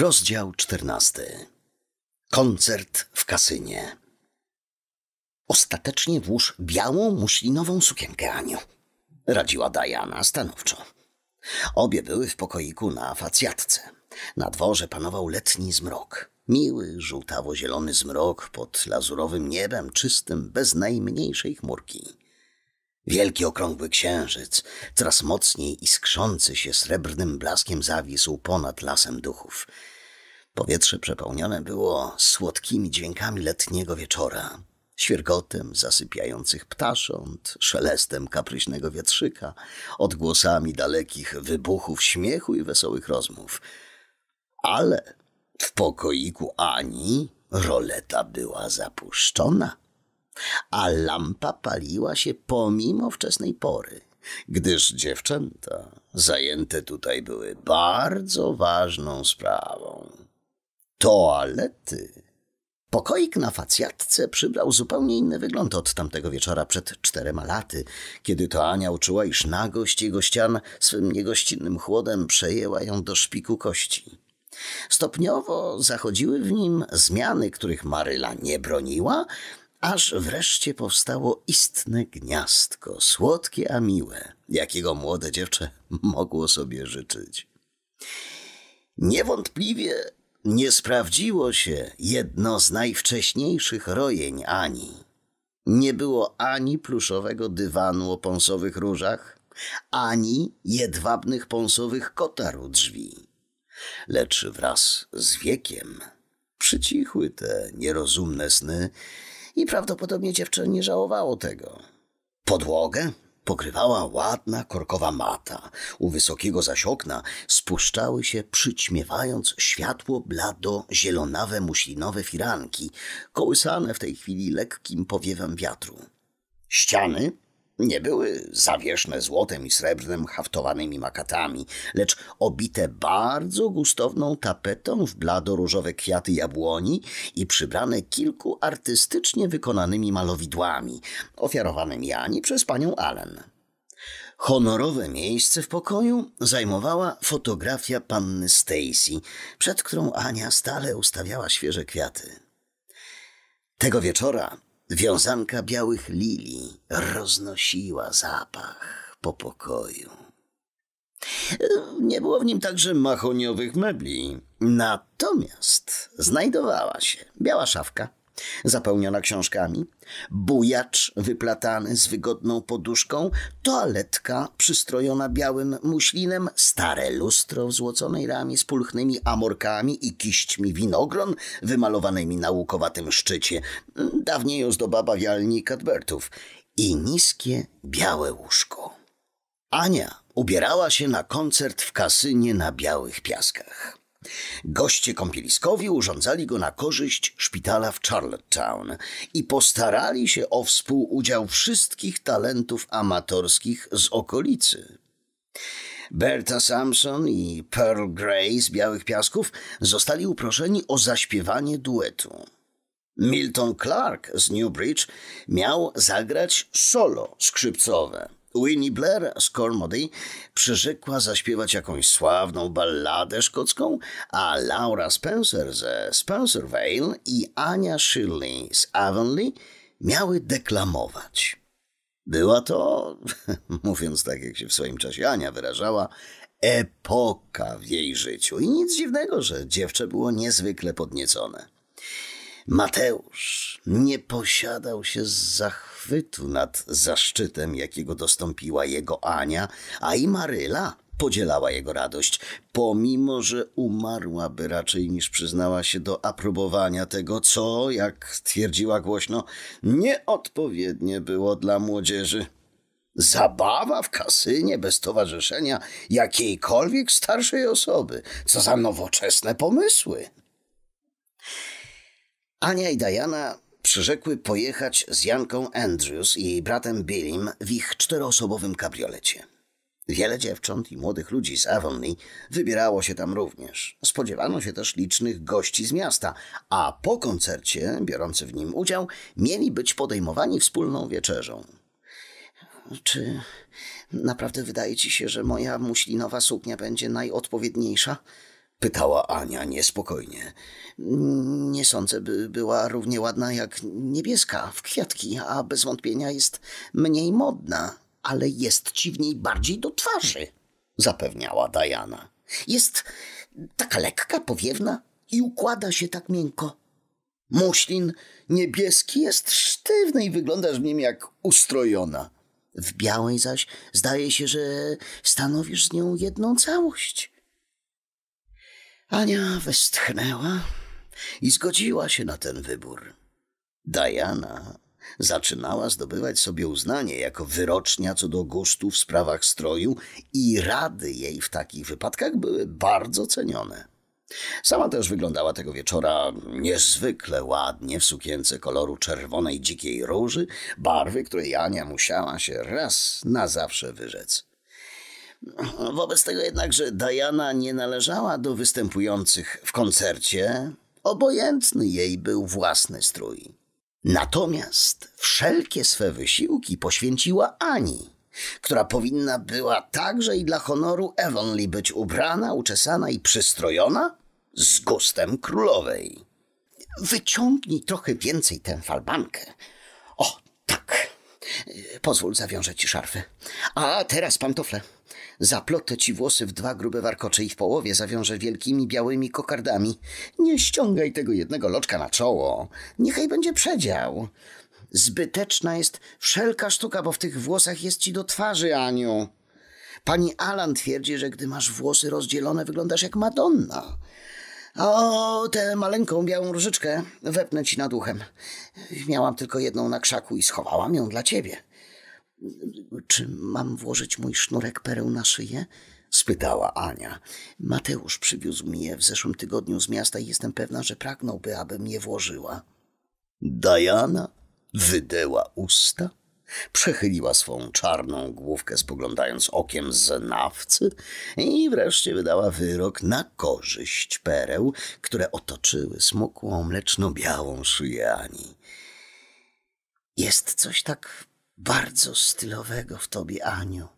Rozdział XIV. Koncert w kasynie. Ostatecznie włóż białą, muślinową sukienkę Aniu, radziła Diana stanowczo. Obie były w pokoiku na facjatce. Na dworze panował letni zmrok. Miły, żółtawo-zielony zmrok pod lazurowym niebem, czystym, bez najmniejszej chmurki. Wielki okrągły księżyc, coraz mocniej iskrzący się srebrnym blaskiem, zawisł ponad lasem duchów. Powietrze przepełnione było słodkimi dźwiękami letniego wieczora, świergotem zasypiających ptasząt, szelestem kapryśnego wietrzyka, odgłosami dalekich wybuchów śmiechu i wesołych rozmów. Ale w pokoiku Ani roleta była zapuszczona a lampa paliła się pomimo wczesnej pory, gdyż dziewczęta zajęte tutaj były bardzo ważną sprawą. Toalety. Pokoik na facjatce przybrał zupełnie inny wygląd od tamtego wieczora przed czterema laty, kiedy to Ania uczuła, iż nagość jego ścian swym niegościnnym chłodem przejęła ją do szpiku kości. Stopniowo zachodziły w nim zmiany, których Maryla nie broniła, aż wreszcie powstało istne gniazdko, słodkie a miłe, jakiego młode dziewczę mogło sobie życzyć. Niewątpliwie nie sprawdziło się jedno z najwcześniejszych rojeń Ani. Nie było ani pluszowego dywanu o pąsowych różach, ani jedwabnych pąsowych kotaru drzwi. Lecz wraz z wiekiem przycichły te nierozumne sny i prawdopodobnie dziewczę nie żałowało tego. Podłogę pokrywała ładna korkowa mata. U wysokiego zaś okna spuszczały się, przyćmiewając światło blado-zielonawe muślinowe firanki, kołysane w tej chwili lekkim powiewem wiatru. Ściany nie były zawieszne złotem i srebrnem haftowanymi makatami, lecz obite bardzo gustowną tapetą w blado-różowe kwiaty jabłoni i przybrane kilku artystycznie wykonanymi malowidłami, ofiarowanymi Ani przez panią Allen. Honorowe miejsce w pokoju zajmowała fotografia panny Stacy, przed którą Ania stale ustawiała świeże kwiaty. Tego wieczora Wiązanka białych lili roznosiła zapach po pokoju. Nie było w nim także mahoniowych mebli. Natomiast znajdowała się biała szafka, zapełniona książkami, bujacz wyplatany z wygodną poduszką, toaletka przystrojona białym muślinem, stare lustro w złoconej ramie z pulchnymi amorkami i kiśćmi winogron wymalowanymi na łukowatym szczycie, dawniej ozdoba bawialni Cadbertów i niskie białe łóżko. Ania ubierała się na koncert w kasynie na Białych Piaskach. Goście kąpieliskowi urządzali go na korzyść szpitala w Charlottetown i postarali się o współudział wszystkich talentów amatorskich z okolicy. Berta Samson i Pearl Gray z Białych Piasków zostali uproszeni o zaśpiewanie duetu. Milton Clark z Newbridge miał zagrać solo skrzypcowe – Winnie Blair z Cormody przyrzekła zaśpiewać jakąś sławną balladę szkocką, a Laura Spencer ze Spencer Vale i Ania Shirley z Avonlea miały deklamować. Była to, mówiąc tak jak się w swoim czasie Ania wyrażała, epoka w jej życiu i nic dziwnego, że dziewczę było niezwykle podniecone. Mateusz nie posiadał się z zachwytu nad zaszczytem, jakiego dostąpiła jego Ania, a i Maryla podzielała jego radość, pomimo że umarłaby raczej niż przyznała się do aprobowania tego, co, jak twierdziła głośno, nieodpowiednie było dla młodzieży. Zabawa w kasynie bez towarzyszenia jakiejkolwiek starszej osoby. Co za nowoczesne pomysły. Ania i Diana przyrzekły pojechać z Janką Andrews i jej bratem Billim w ich czteroosobowym kabriolecie. Wiele dziewcząt i młodych ludzi z Avonlea wybierało się tam również. Spodziewano się też licznych gości z miasta, a po koncercie, biorący w nim udział, mieli być podejmowani wspólną wieczerzą. Czy naprawdę wydaje ci się, że moja muślinowa suknia będzie najodpowiedniejsza? Pytała Ania niespokojnie. Nie sądzę, by była równie ładna jak niebieska w kwiatki, a bez wątpienia jest mniej modna, ale jest ci w niej bardziej do twarzy, zapewniała Diana. Jest taka lekka, powiewna i układa się tak miękko. Muślin niebieski jest sztywny i wyglądasz w nim jak ustrojona. W białej zaś zdaje się, że stanowisz z nią jedną całość. Ania westchnęła i zgodziła się na ten wybór. Diana zaczynała zdobywać sobie uznanie jako wyrocznia co do gustu w sprawach stroju i rady jej w takich wypadkach były bardzo cenione. Sama też wyglądała tego wieczora niezwykle ładnie w sukience koloru czerwonej dzikiej róży, barwy, której Ania musiała się raz na zawsze wyrzec. Wobec tego jednakże Diana nie należała do występujących w koncercie, obojętny jej był własny strój. Natomiast wszelkie swe wysiłki poświęciła Ani, która powinna była także i dla honoru Evanly być ubrana, uczesana i przystrojona z gustem królowej. Wyciągnij trochę więcej tę falbankę. O, tak. Pozwól, zawiążę ci szarfę. A teraz pantofle. Zaplotę ci włosy w dwa grube warkocze i w połowie zawiążę wielkimi białymi kokardami. Nie ściągaj tego jednego loczka na czoło. Niechaj będzie przedział. Zbyteczna jest wszelka sztuka, bo w tych włosach jest ci do twarzy, Aniu. Pani Alan twierdzi, że gdy masz włosy rozdzielone, wyglądasz jak Madonna. O, tę maleńką białą różyczkę wepnę ci nad uchem. Miałam tylko jedną na krzaku i schowałam ją dla ciebie. Czy mam włożyć mój sznurek pereł na szyję? spytała Ania. Mateusz przywiózł mi je w zeszłym tygodniu z miasta i jestem pewna, że pragnąłby, abym je włożyła. Diana wydeła usta, przechyliła swą czarną główkę, spoglądając okiem z nawcy i wreszcie wydała wyrok na korzyść pereł, które otoczyły smukłą, mleczno-białą szyję Ani. Jest coś tak bardzo stylowego w tobie, Aniu,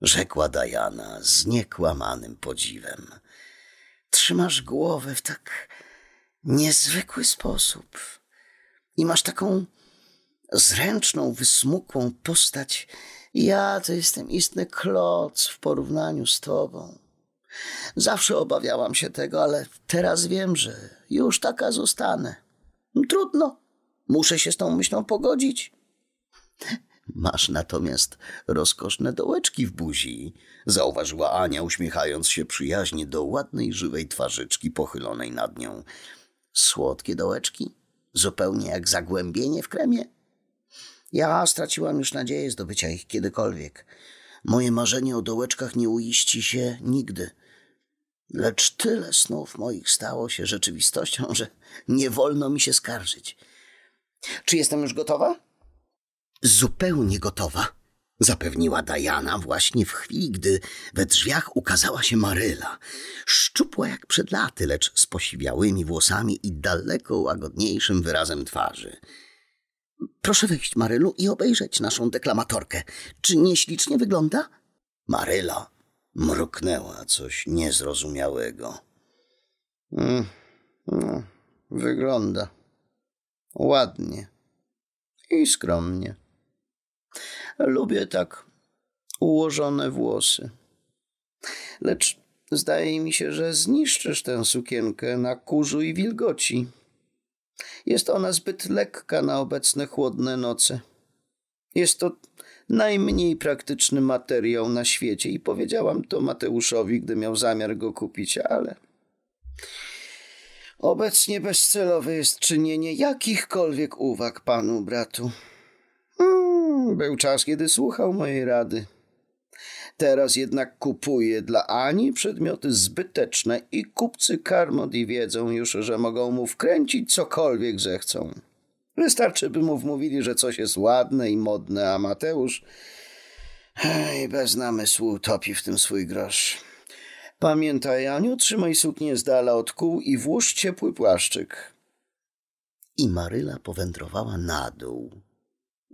rzekła Diana z niekłamanym podziwem. Trzymasz głowę w tak niezwykły sposób i masz taką zręczną, wysmukłą postać. Ja to jestem istny kloc w porównaniu z tobą. Zawsze obawiałam się tego, ale teraz wiem, że już taka zostanę. Trudno, muszę się z tą myślą pogodzić. Masz natomiast rozkoszne dołeczki w buzi, zauważyła Ania, uśmiechając się przyjaźnie do ładnej, żywej twarzyczki pochylonej nad nią. Słodkie dołeczki? Zupełnie jak zagłębienie w kremie? Ja straciłam już nadzieję zdobycia ich kiedykolwiek. Moje marzenie o dołeczkach nie uiści się nigdy. Lecz tyle snów moich stało się rzeczywistością, że nie wolno mi się skarżyć. Czy jestem już gotowa? Zupełnie gotowa, zapewniła Diana właśnie w chwili, gdy we drzwiach ukazała się Maryla. Szczupła jak przed laty, lecz z posiwiałymi włosami i daleko łagodniejszym wyrazem twarzy. Proszę wejść, Marylu, i obejrzeć naszą deklamatorkę. Czy nieślicznie wygląda? Maryla mruknęła coś niezrozumiałego. Mm, no, wygląda ładnie i skromnie. Lubię tak ułożone włosy. Lecz zdaje mi się, że zniszczysz tę sukienkę na kurzu i wilgoci. Jest ona zbyt lekka na obecne chłodne noce. Jest to najmniej praktyczny materiał na świecie i powiedziałam to Mateuszowi, gdy miał zamiar go kupić, ale obecnie bezcelowe jest czynienie jakichkolwiek uwag panu bratu. Był czas, kiedy słuchał mojej rady. Teraz jednak kupuje dla Ani przedmioty zbyteczne i kupcy Karmody wiedzą już, że mogą mu wkręcić cokolwiek zechcą. Wystarczy, by mu wmówili, że coś jest ładne i modne, a Mateusz hej, bez namysłu topi w tym swój grosz. Pamiętaj, Aniu, trzymaj suknię z dala od kół i włóż ciepły płaszczyk. I Maryla powędrowała na dół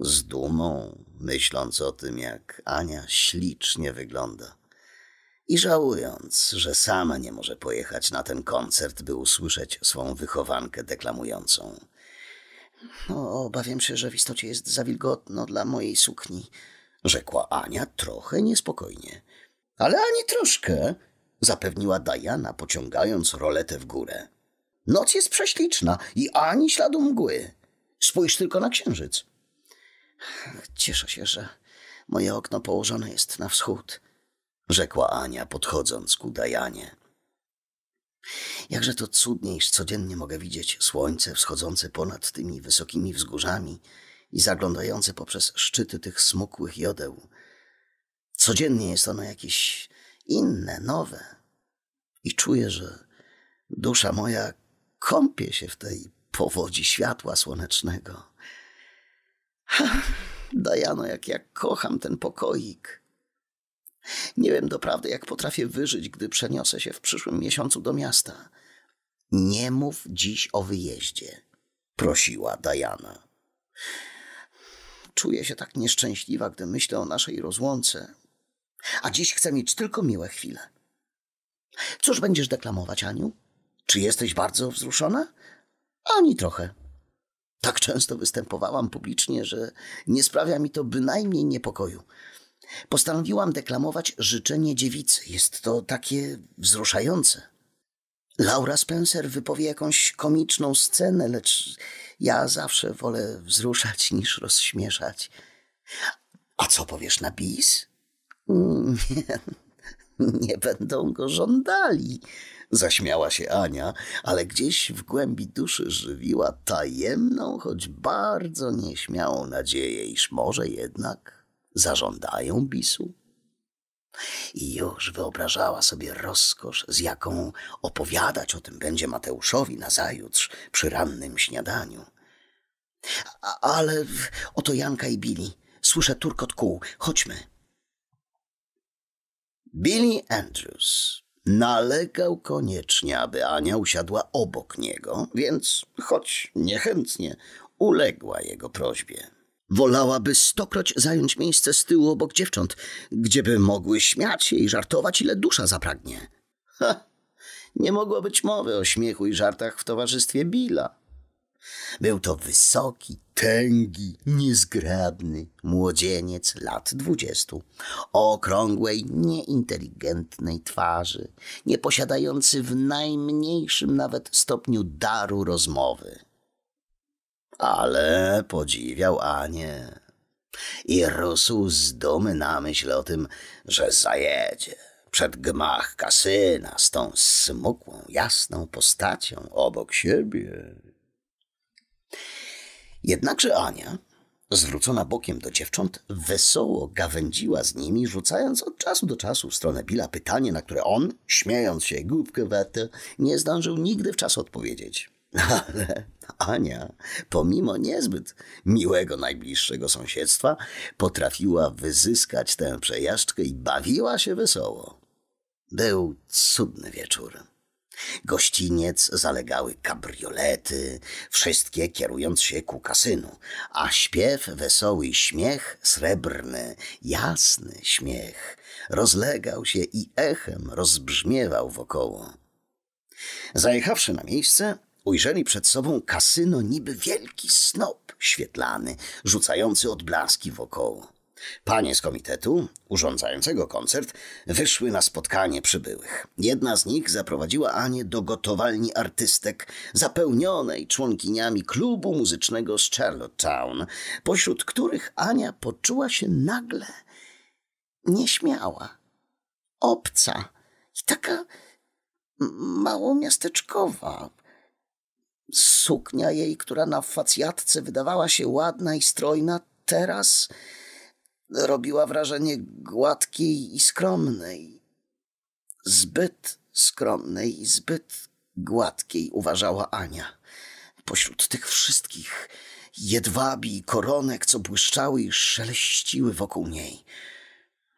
z dumą, myśląc o tym, jak Ania ślicznie wygląda. I żałując, że sama nie może pojechać na ten koncert, by usłyszeć swą wychowankę deklamującą. No, obawiam się, że w istocie jest za wilgotno dla mojej sukni, rzekła Ania trochę niespokojnie. Ale ani troszkę, zapewniła Dajana, pociągając roletę w górę. Noc jest prześliczna i ani śladu mgły. Spójrz tylko na księżyc. Cieszę się, że moje okno położone jest na wschód, rzekła Ania, podchodząc ku Dajanie. Jakże to cudnie, iż codziennie mogę widzieć słońce wschodzące ponad tymi wysokimi wzgórzami i zaglądające poprzez szczyty tych smukłych jodeł. Codziennie jest ono jakieś inne, nowe. I czuję, że dusza moja kąpie się w tej powodzi światła słonecznego. Dajano, jak ja kocham ten pokoik. Nie wiem doprawdy, jak potrafię wyżyć, gdy przeniosę się w przyszłym miesiącu do miasta. Nie mów dziś o wyjeździe, prosiła Dajana. Czuję się tak nieszczęśliwa, gdy myślę o naszej rozłące. A dziś chcę mieć tylko miłe chwile. Cóż będziesz deklamować, Aniu? Czy jesteś bardzo wzruszona? Ani trochę. Tak często występowałam publicznie, że nie sprawia mi to bynajmniej niepokoju. Postanowiłam deklamować życzenie dziewicy. Jest to takie wzruszające. Laura Spencer wypowie jakąś komiczną scenę, lecz ja zawsze wolę wzruszać niż rozśmieszać. A co powiesz na bis? Mm, nie, nie będą go żądali zaśmiała się Ania, ale gdzieś w głębi duszy żywiła tajemną, choć bardzo nieśmiałą nadzieję, iż może jednak zażądają bisu. I już wyobrażała sobie rozkosz, z jaką opowiadać o tym będzie Mateuszowi nazajutrz przy rannym śniadaniu. A, ale oto Janka i Billy. Słyszę turkot kół. Chodźmy. Billy Andrews Nalegał koniecznie, aby Ania usiadła obok niego, więc choć niechętnie uległa jego prośbie. Wolałaby stokroć zająć miejsce z tyłu obok dziewcząt, gdzieby mogły śmiać się i żartować, ile dusza zapragnie. Ha! Nie mogło być mowy o śmiechu i żartach w towarzystwie Billa. Był to wysoki, tęgi, niezgrabny młodzieniec lat dwudziestu, o okrągłej, nieinteligentnej twarzy, nie posiadający w najmniejszym nawet stopniu daru rozmowy. Ale podziwiał Anię i rósł z dumy na myśl o tym, że zajedzie przed gmach kasyna z tą smukłą, jasną postacią obok siebie Jednakże Ania, zwrócona bokiem do dziewcząt, wesoło gawędziła z nimi, rzucając od czasu do czasu w stronę Billa pytanie, na które on, śmiejąc się głupkę głupkowate, nie zdążył nigdy w czas odpowiedzieć. Ale Ania, pomimo niezbyt miłego najbliższego sąsiedztwa, potrafiła wyzyskać tę przejażdżkę i bawiła się wesoło. Był cudny wieczór. Gościniec zalegały kabriolety, wszystkie kierując się ku kasynu, a śpiew wesoły śmiech srebrny, jasny śmiech rozlegał się i echem rozbrzmiewał wokoło. Zajechawszy na miejsce, ujrzeli przed sobą kasyno niby wielki snop świetlany, rzucający odblaski wokoło. Panie z komitetu, urządzającego koncert, wyszły na spotkanie przybyłych. Jedna z nich zaprowadziła Anię do gotowalni artystek, zapełnionej członkiniami klubu muzycznego z Charlottetown, pośród których Ania poczuła się nagle nieśmiała, obca i taka małomiasteczkowa Suknia jej, która na facjatce wydawała się ładna i strojna, teraz robiła wrażenie gładkiej i skromnej. Zbyt skromnej i zbyt gładkiej uważała Ania. Pośród tych wszystkich jedwabi i koronek, co błyszczały i szeleściły wokół niej.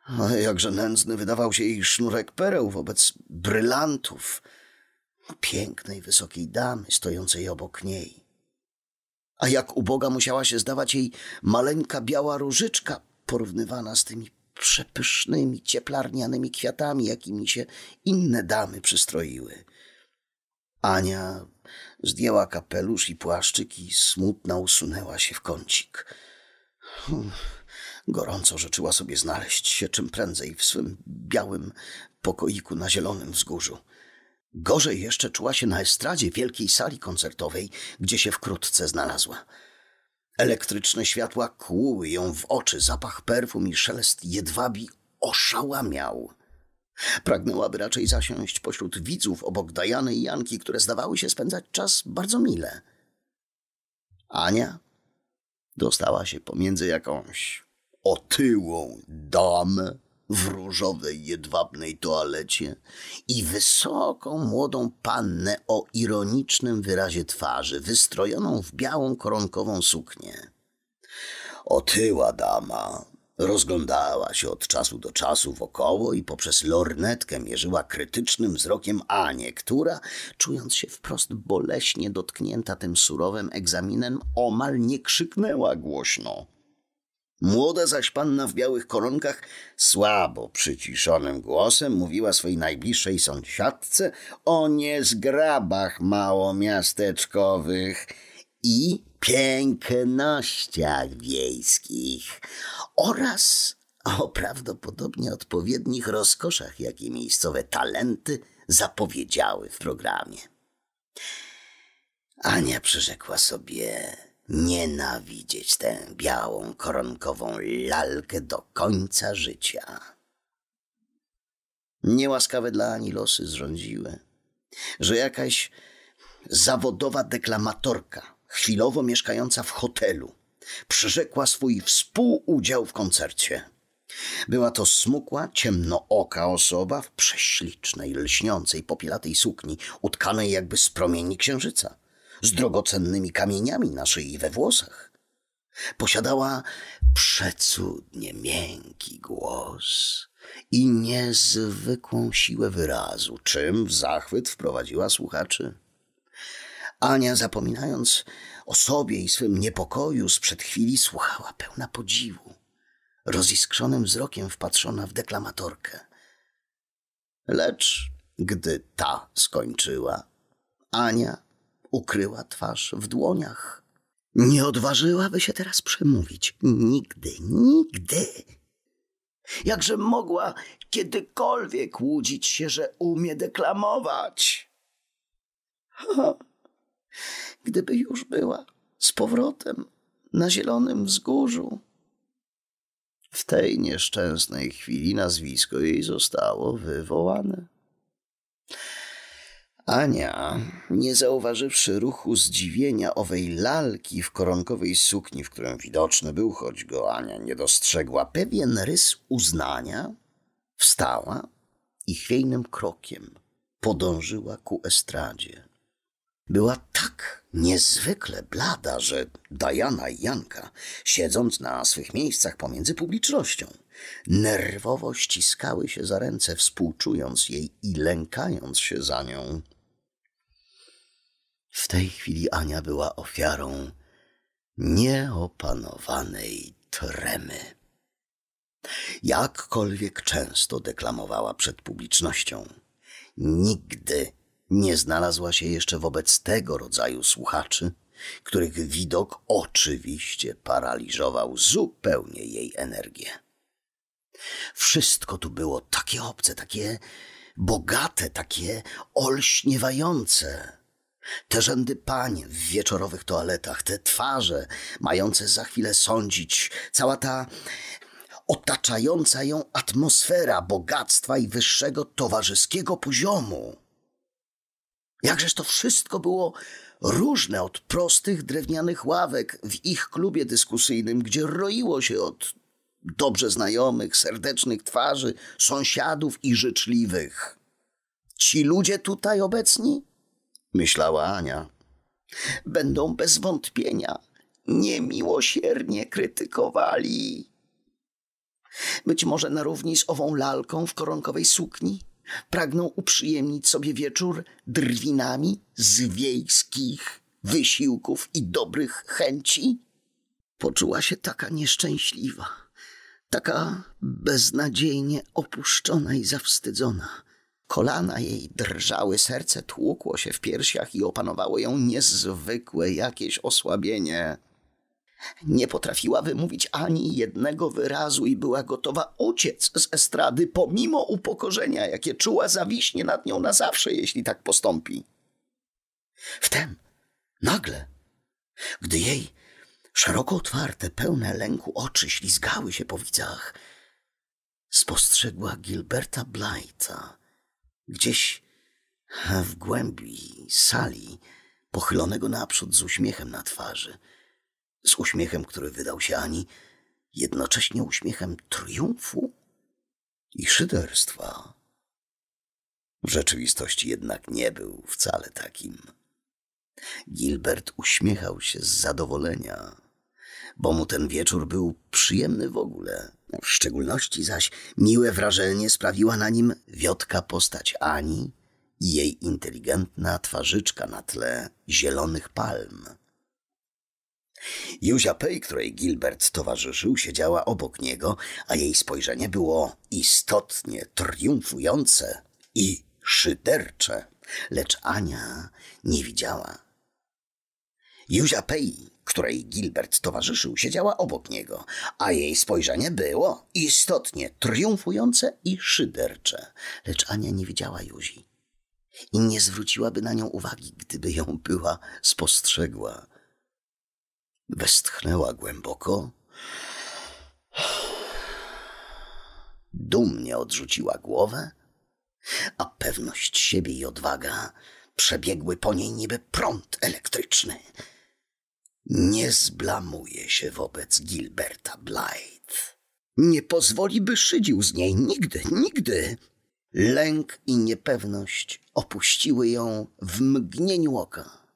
No, jakże nędzny wydawał się jej sznurek pereł wobec brylantów pięknej, wysokiej damy stojącej obok niej. A jak uboga musiała się zdawać jej maleńka biała różyczka porównywana z tymi przepysznymi, cieplarnianymi kwiatami, jakimi się inne damy przystroiły. Ania zdjęła kapelusz i płaszczyk i smutna usunęła się w kącik. Gorąco życzyła sobie znaleźć się czym prędzej w swym białym pokoiku na zielonym wzgórzu. Gorzej jeszcze czuła się na estradzie wielkiej sali koncertowej, gdzie się wkrótce znalazła. Elektryczne światła kłuły ją w oczy, zapach perfum i szelest jedwabi oszałamiał. Pragnęłaby raczej zasiąść pośród widzów obok Dajany i Janki, które zdawały się spędzać czas bardzo mile. Ania dostała się pomiędzy jakąś otyłą damę w różowej, jedwabnej toalecie i wysoką, młodą pannę o ironicznym wyrazie twarzy, wystrojoną w białą, koronkową suknię. Otyła dama rozglądała się od czasu do czasu wokoło i poprzez lornetkę mierzyła krytycznym wzrokiem Anię, która, czując się wprost boleśnie dotknięta tym surowym egzaminem, omal nie krzyknęła głośno – Młoda zaś panna w białych koronkach słabo przyciszonym głosem mówiła swojej najbliższej sąsiadce o niezgrabach małomiasteczkowych i pięknościach wiejskich oraz o prawdopodobnie odpowiednich rozkoszach, jakie miejscowe talenty zapowiedziały w programie. Ania przyrzekła sobie nienawidzieć tę białą koronkową lalkę do końca życia. Niełaskawe dla Ani losy zrządziły, że jakaś zawodowa deklamatorka, chwilowo mieszkająca w hotelu, przyrzekła swój współudział w koncercie. Była to smukła, ciemnooka osoba w prześlicznej, lśniącej, popielatej sukni, utkanej jakby z promieni księżyca – z drogocennymi kamieniami na szyi i we włosach. Posiadała przecudnie miękki głos i niezwykłą siłę wyrazu, czym w zachwyt wprowadziła słuchaczy. Ania, zapominając o sobie i swym niepokoju, sprzed chwili słuchała pełna podziwu, roziskrzonym wzrokiem wpatrzona w deklamatorkę. Lecz gdy ta skończyła, Ania ukryła twarz w dłoniach. Nie odważyłaby się teraz przemówić. Nigdy, nigdy. Jakże mogła kiedykolwiek łudzić się, że umie deklamować? Ha, gdyby już była z powrotem na zielonym wzgórzu. W tej nieszczęsnej chwili nazwisko jej zostało wywołane. Ania, nie zauważywszy ruchu zdziwienia owej lalki w koronkowej sukni, w którym widoczny był, choć go Ania nie dostrzegła, pewien rys uznania, wstała i chwiejnym krokiem podążyła ku estradzie. Była tak niezwykle blada, że Dajana i Janka, siedząc na swych miejscach pomiędzy publicznością, nerwowo ściskały się za ręce, współczując jej i lękając się za nią. W tej chwili Ania była ofiarą nieopanowanej tremy. Jakkolwiek często deklamowała przed publicznością, nigdy nie znalazła się jeszcze wobec tego rodzaju słuchaczy, których widok oczywiście paraliżował zupełnie jej energię. Wszystko tu było takie obce, takie bogate, takie olśniewające. Te rzędy pań w wieczorowych toaletach, te twarze mające za chwilę sądzić, cała ta otaczająca ją atmosfera bogactwa i wyższego towarzyskiego poziomu. Jakżeż to wszystko było różne od prostych drewnianych ławek w ich klubie dyskusyjnym, gdzie roiło się od dobrze znajomych, serdecznych twarzy, sąsiadów i życzliwych. Ci ludzie tutaj obecni myślała Ania. Będą bez wątpienia niemiłosiernie krytykowali. Być może na równi z ową lalką w koronkowej sukni pragną uprzyjemnić sobie wieczór drwinami z wiejskich wysiłków i dobrych chęci? Poczuła się taka nieszczęśliwa, taka beznadziejnie opuszczona i zawstydzona, Kolana jej drżały, serce tłukło się w piersiach i opanowało ją niezwykłe jakieś osłabienie. Nie potrafiła wymówić ani jednego wyrazu i była gotowa uciec z estrady, pomimo upokorzenia, jakie czuła zawiśnie nad nią na zawsze, jeśli tak postąpi. Wtem, nagle, gdy jej szeroko otwarte, pełne lęku oczy ślizgały się po widzach, spostrzegła Gilberta Blighta Gdzieś w głębi sali, pochylonego naprzód z uśmiechem na twarzy, z uśmiechem, który wydał się Ani jednocześnie uśmiechem triumfu i szyderstwa. W rzeczywistości jednak nie był wcale takim. Gilbert uśmiechał się z zadowolenia, bo mu ten wieczór był przyjemny w ogóle. W szczególności zaś miłe wrażenie sprawiła na nim wiotka postać Ani i jej inteligentna twarzyczka na tle zielonych palm. Józia Pej, której Gilbert towarzyszył, siedziała obok niego, a jej spojrzenie było istotnie triumfujące i szydercze, lecz Ania nie widziała. Józia Pej której Gilbert towarzyszył, siedziała obok niego, a jej spojrzenie było istotnie triumfujące i szydercze. Lecz Ania nie widziała Józi i nie zwróciłaby na nią uwagi, gdyby ją była spostrzegła. Westchnęła głęboko, dumnie odrzuciła głowę, a pewność siebie i odwaga przebiegły po niej niby prąd elektryczny nie zblamuje się wobec Gilberta Blight. Nie pozwoli, by szydził z niej nigdy, nigdy. Lęk i niepewność opuściły ją w mgnieniu oka.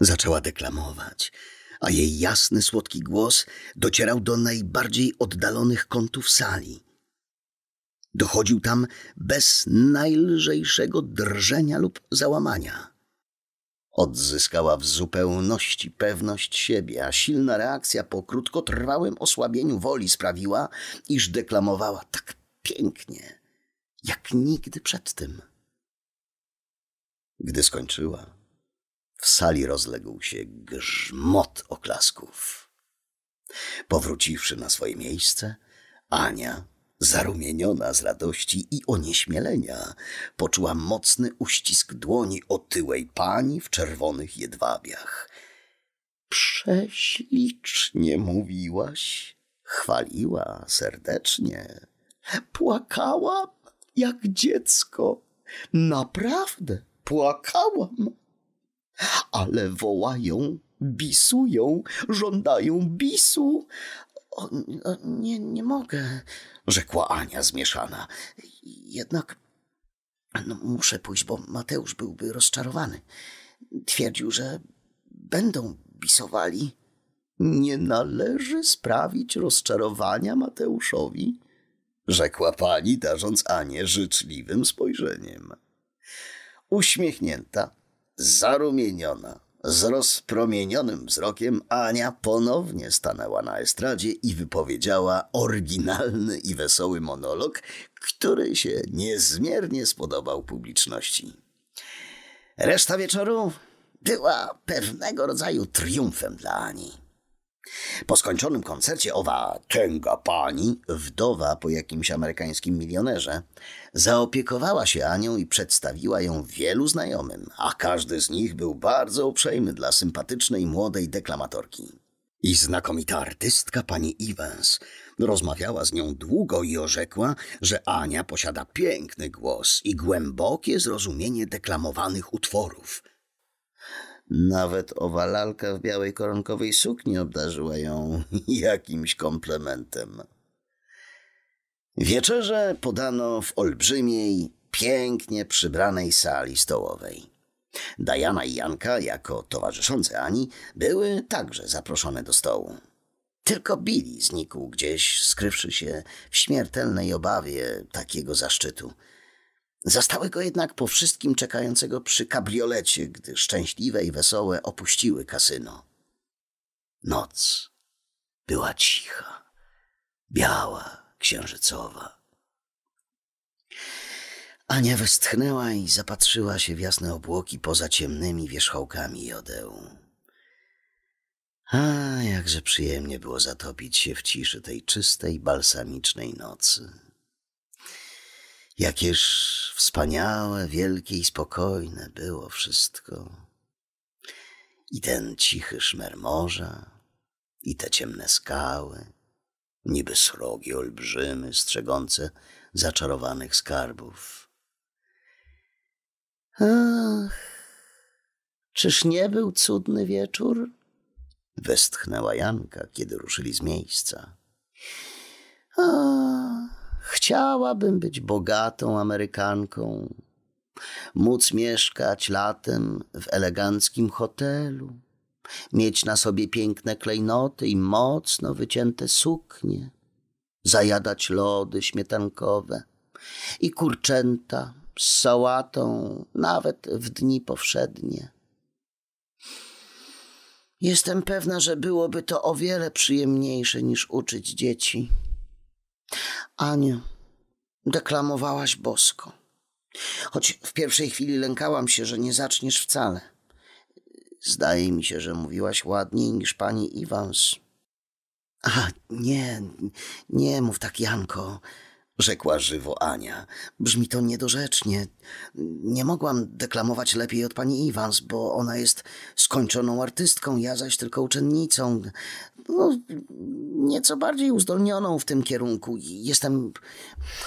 Zaczęła deklamować, a jej jasny, słodki głos docierał do najbardziej oddalonych kątów sali. Dochodził tam bez najlżejszego drżenia lub załamania. Odzyskała w zupełności pewność siebie, a silna reakcja po krótkotrwałym osłabieniu woli sprawiła, iż deklamowała tak pięknie, jak nigdy przedtem. Gdy skończyła, w sali rozległ się grzmot oklasków. Powróciwszy na swoje miejsce, Ania Zarumieniona z radości i onieśmielenia, poczuła mocny uścisk dłoni otyłej pani w czerwonych jedwabiach. Prześlicznie mówiłaś, chwaliła serdecznie. Płakałam jak dziecko, naprawdę płakałam. Ale wołają, bisują, żądają bisu. O, nie, nie mogę, rzekła Ania zmieszana. Jednak no, muszę pójść, bo Mateusz byłby rozczarowany. Twierdził, że będą bisowali. Nie należy sprawić rozczarowania Mateuszowi, rzekła pani, darząc Anię życzliwym spojrzeniem. Uśmiechnięta, zarumieniona, z rozpromienionym wzrokiem Ania ponownie stanęła na estradzie i wypowiedziała oryginalny i wesoły monolog, który się niezmiernie spodobał publiczności. Reszta wieczoru była pewnego rodzaju triumfem dla Ani. Po skończonym koncercie owa tęga pani, wdowa po jakimś amerykańskim milionerze, Zaopiekowała się Anią i przedstawiła ją wielu znajomym, a każdy z nich był bardzo uprzejmy dla sympatycznej młodej deklamatorki. I znakomita artystka pani Evans rozmawiała z nią długo i orzekła, że Ania posiada piękny głos i głębokie zrozumienie deklamowanych utworów. Nawet owa lalka w białej koronkowej sukni obdarzyła ją jakimś komplementem. Wieczerze podano w olbrzymiej, pięknie przybranej sali stołowej. Dajana i Janka, jako towarzyszące Ani, były także zaproszone do stołu. Tylko Billy znikł gdzieś, skrywszy się w śmiertelnej obawie takiego zaszczytu. Zastały go jednak po wszystkim czekającego przy kabriolecie, gdy szczęśliwe i wesołe opuściły kasyno. Noc była cicha, biała, księżycowa. Ania westchnęła i zapatrzyła się w jasne obłoki poza ciemnymi wierzchołkami jodeł. A jakże przyjemnie było zatopić się w ciszy tej czystej, balsamicznej nocy. Jakież wspaniałe, wielkie i spokojne było wszystko. I ten cichy szmer morza, i te ciemne skały, niby srogi olbrzymy, strzegące zaczarowanych skarbów. Ach, czyż nie był cudny wieczór? Westchnęła Janka, kiedy ruszyli z miejsca. Ach, chciałabym być bogatą Amerykanką, móc mieszkać latem w eleganckim hotelu, mieć na sobie piękne klejnoty i mocno wycięte suknie, zajadać lody śmietankowe i kurczęta z sałatą nawet w dni powszednie. Jestem pewna, że byłoby to o wiele przyjemniejsze niż uczyć dzieci. Aniu, deklamowałaś bosko. Choć w pierwszej chwili lękałam się, że nie zaczniesz wcale. Zdaje mi się, że mówiłaś ładniej niż pani Iwans. A nie, nie mów tak, Janko, rzekła żywo Ania. Brzmi to niedorzecznie. Nie mogłam deklamować lepiej od pani Iwans, bo ona jest skończoną artystką, ja zaś tylko uczennicą. No, nieco bardziej uzdolnioną w tym kierunku. Jestem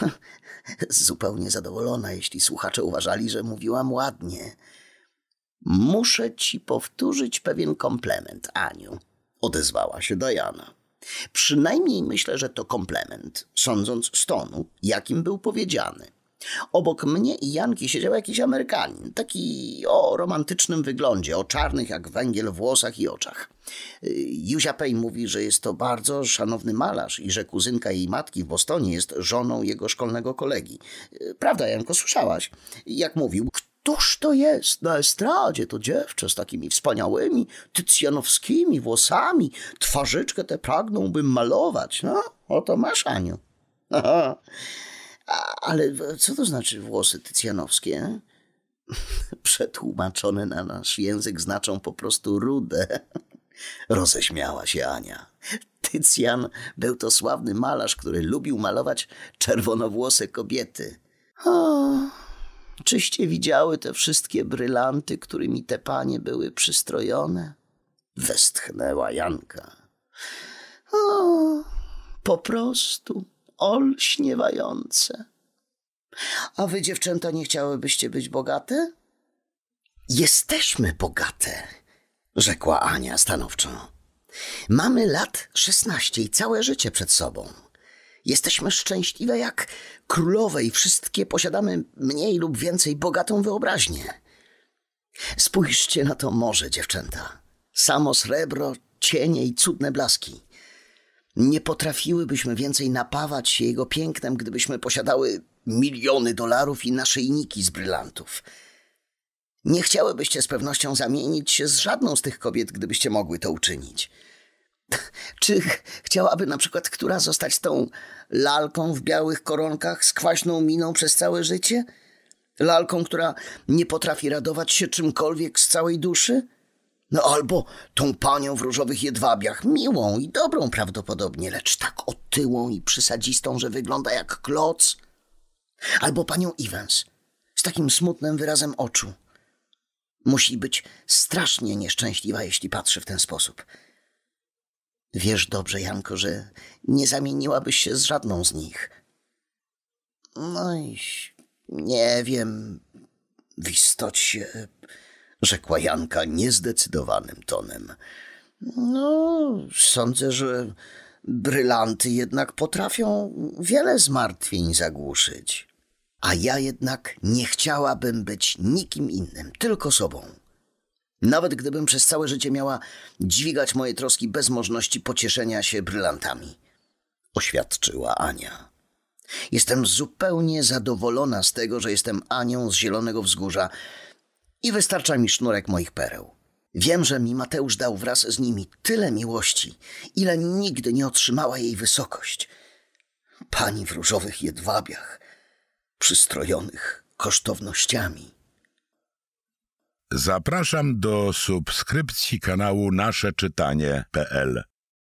zupełnie zadowolona, jeśli słuchacze uważali, że mówiłam ładnie. Muszę ci powtórzyć pewien komplement, Aniu, odezwała się Diana. Przynajmniej myślę, że to komplement, sądząc z tonu, jakim był powiedziany. Obok mnie i Janki siedział jakiś Amerykanin, taki o romantycznym wyglądzie, o czarnych jak węgiel włosach i oczach. Józia Pej mówi, że jest to bardzo szanowny malarz i że kuzynka jej matki w Bostonie jest żoną jego szkolnego kolegi. Prawda, Janko, słyszałaś? Jak mówił, Któż to jest na estradzie? To dziewczę z takimi wspaniałymi, tycjanowskimi włosami. Twarzyczkę tę pragnąłbym malować. No, oto masz, Aniu. Aha. Ale co to znaczy włosy tycjanowskie? Przetłumaczone na nasz język znaczą po prostu rude. Roześmiała się Ania. Tycjan był to sławny malarz, który lubił malować czerwonowłose kobiety. Czyście widziały te wszystkie brylanty, którymi te panie były przystrojone? Westchnęła Janka. O, po prostu olśniewające. A wy, dziewczęta, nie chciałybyście być bogate? Jesteśmy bogate, rzekła Ania stanowczo. Mamy lat szesnaście i całe życie przed sobą. Jesteśmy szczęśliwe jak królowe i wszystkie posiadamy mniej lub więcej bogatą wyobraźnię. Spójrzcie na to morze, dziewczęta. Samo srebro, cienie i cudne blaski. Nie potrafiłybyśmy więcej napawać się jego pięknem, gdybyśmy posiadały miliony dolarów i naszyjniki z brylantów. Nie chciałybyście z pewnością zamienić się z żadną z tych kobiet, gdybyście mogły to uczynić. Czy chciałaby na przykład która zostać tą lalką w białych koronkach z kwaśną miną przez całe życie? Lalką, która nie potrafi radować się czymkolwiek z całej duszy? No albo tą panią w różowych jedwabiach, miłą i dobrą prawdopodobnie, lecz tak otyłą i przysadzistą, że wygląda jak kloc. Albo panią Evans, z takim smutnym wyrazem oczu. Musi być strasznie nieszczęśliwa, jeśli patrzy w ten sposób. Wiesz dobrze, Janko, że nie zamieniłabyś się z żadną z nich. No i nie wiem. W istocie, rzekła Janka niezdecydowanym tonem. No, sądzę, że brylanty jednak potrafią wiele zmartwień zagłuszyć. A ja jednak nie chciałabym być nikim innym, tylko sobą. Nawet gdybym przez całe życie miała dźwigać moje troski bez możliwości pocieszenia się brylantami, oświadczyła Ania. Jestem zupełnie zadowolona z tego, że jestem Anią z Zielonego Wzgórza i wystarcza mi sznurek moich pereł. Wiem, że mi Mateusz dał wraz z nimi tyle miłości, ile nigdy nie otrzymała jej wysokość. Pani w różowych jedwabiach, przystrojonych kosztownościami. Zapraszam do subskrypcji kanału naszczytanie.pl